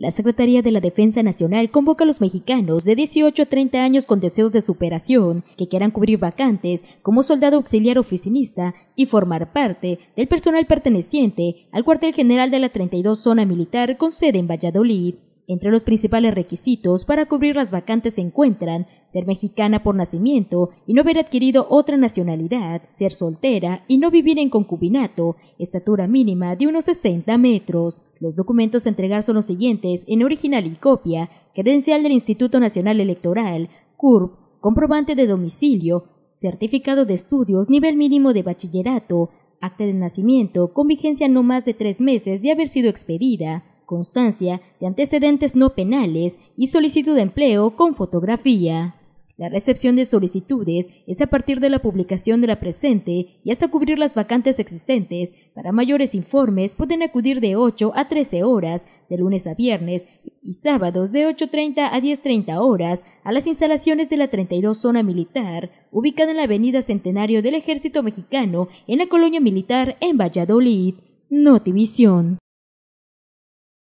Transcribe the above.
La Secretaría de la Defensa Nacional convoca a los mexicanos de 18 a 30 años con deseos de superación que quieran cubrir vacantes como soldado auxiliar oficinista y formar parte del personal perteneciente al cuartel general de la 32 Zona Militar con sede en Valladolid. Entre los principales requisitos para cubrir las vacantes se encuentran ser mexicana por nacimiento y no haber adquirido otra nacionalidad, ser soltera y no vivir en concubinato, estatura mínima de unos 60 metros. Los documentos a entregar son los siguientes en original y copia, credencial del Instituto Nacional Electoral, CURP, comprobante de domicilio, certificado de estudios nivel mínimo de bachillerato, acta de nacimiento con vigencia no más de tres meses de haber sido expedida, constancia de antecedentes no penales y solicitud de empleo con fotografía. La recepción de solicitudes es a partir de la publicación de la presente y hasta cubrir las vacantes existentes. Para mayores informes pueden acudir de 8 a 13 horas, de lunes a viernes y sábados de 8.30 a 10.30 horas a las instalaciones de la 32 Zona Militar, ubicada en la Avenida Centenario del Ejército Mexicano en la Colonia Militar en Valladolid. Notivisión.